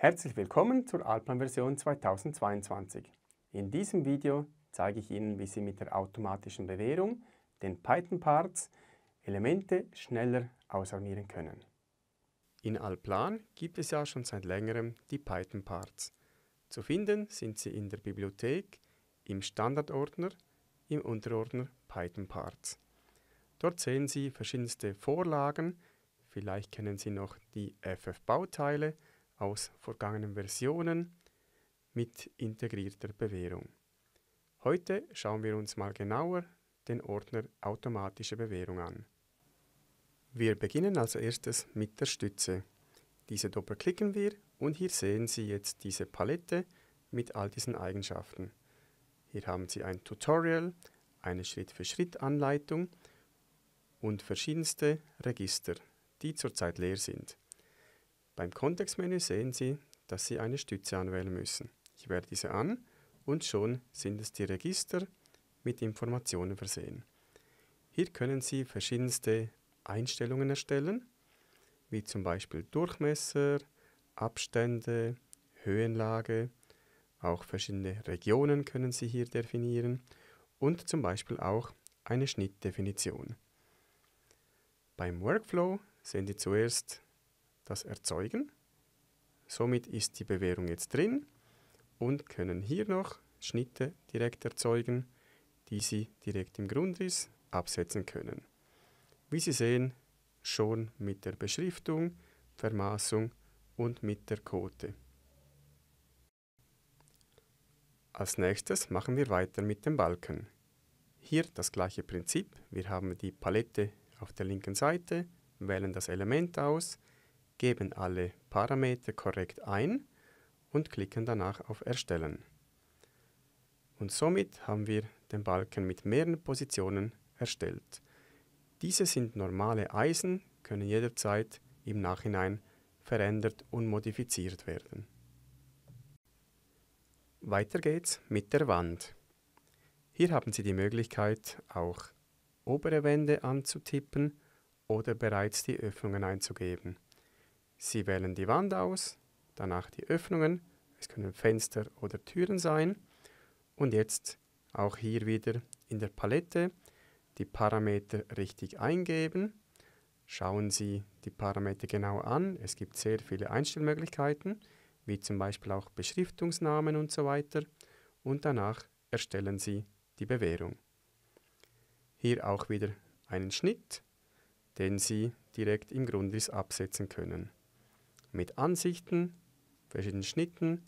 Herzlich willkommen zur Altman-Version 2022. In diesem Video zeige ich Ihnen, wie Sie mit der automatischen Bewährung, den Python-Parts, Elemente schneller ausarmieren können. In Alplan gibt es ja schon seit längerem die Python-Parts. Zu finden sind sie in der Bibliothek, im Standardordner, im Unterordner Python-Parts. Dort sehen Sie verschiedenste Vorlagen, vielleicht kennen Sie noch die FF-Bauteile, aus vergangenen Versionen mit integrierter Bewährung. Heute schauen wir uns mal genauer den Ordner Automatische Bewährung an. Wir beginnen als erstes mit der Stütze. Diese doppelklicken wir und hier sehen Sie jetzt diese Palette mit all diesen Eigenschaften. Hier haben Sie ein Tutorial, eine Schritt-für-Schritt-Anleitung und verschiedenste Register, die zurzeit leer sind. Beim Kontextmenü sehen Sie, dass Sie eine Stütze anwählen müssen. Ich wähle diese an und schon sind es die Register mit Informationen versehen. Hier können Sie verschiedenste Einstellungen erstellen, wie zum Beispiel Durchmesser, Abstände, Höhenlage, auch verschiedene Regionen können Sie hier definieren und zum Beispiel auch eine Schnittdefinition. Beim Workflow sehen Sie zuerst das Erzeugen. Somit ist die Bewährung jetzt drin und können hier noch Schnitte direkt erzeugen, die Sie direkt im Grundriss absetzen können. Wie Sie sehen, schon mit der Beschriftung, Vermaßung und mit der Kote. Als nächstes machen wir weiter mit dem Balken. Hier das gleiche Prinzip. Wir haben die Palette auf der linken Seite, wählen das Element aus, geben alle Parameter korrekt ein und klicken danach auf Erstellen. Und somit haben wir den Balken mit mehreren Positionen erstellt. Diese sind normale Eisen, können jederzeit im Nachhinein verändert und modifiziert werden. Weiter geht's mit der Wand. Hier haben Sie die Möglichkeit, auch obere Wände anzutippen oder bereits die Öffnungen einzugeben. Sie wählen die Wand aus, danach die Öffnungen, es können Fenster oder Türen sein. Und jetzt auch hier wieder in der Palette die Parameter richtig eingeben. Schauen Sie die Parameter genau an. Es gibt sehr viele Einstellmöglichkeiten, wie zum Beispiel auch Beschriftungsnamen und so weiter. Und danach erstellen Sie die Bewährung. Hier auch wieder einen Schnitt, den Sie direkt im Grundriss absetzen können mit Ansichten, verschiedenen Schnitten,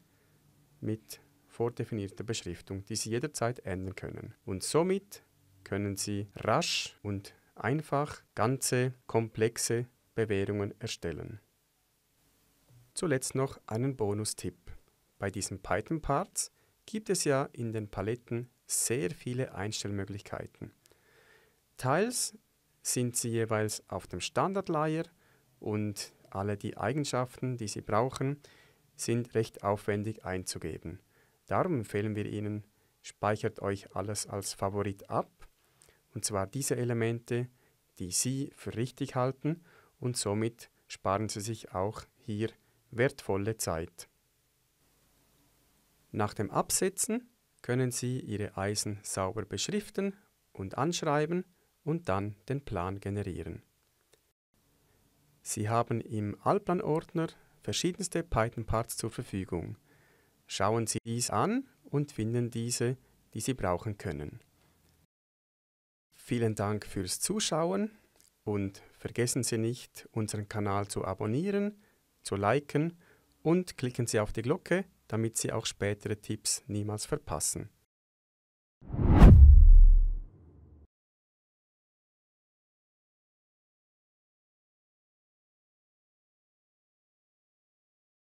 mit vordefinierter Beschriftung, die Sie jederzeit ändern können. Und somit können Sie rasch und einfach ganze, komplexe Bewährungen erstellen. Zuletzt noch einen Bonustipp. Bei diesen Python-Parts gibt es ja in den Paletten sehr viele Einstellmöglichkeiten. Teils sind sie jeweils auf dem Standard-Layer und alle die Eigenschaften, die Sie brauchen, sind recht aufwendig einzugeben. Darum empfehlen wir Ihnen, speichert euch alles als Favorit ab, und zwar diese Elemente, die Sie für richtig halten und somit sparen Sie sich auch hier wertvolle Zeit. Nach dem Absetzen können Sie Ihre Eisen sauber beschriften und anschreiben und dann den Plan generieren. Sie haben im Allplan-Ordner verschiedenste Python-Parts zur Verfügung. Schauen Sie dies an und finden diese, die Sie brauchen können. Vielen Dank fürs Zuschauen und vergessen Sie nicht, unseren Kanal zu abonnieren, zu liken und klicken Sie auf die Glocke, damit Sie auch spätere Tipps niemals verpassen.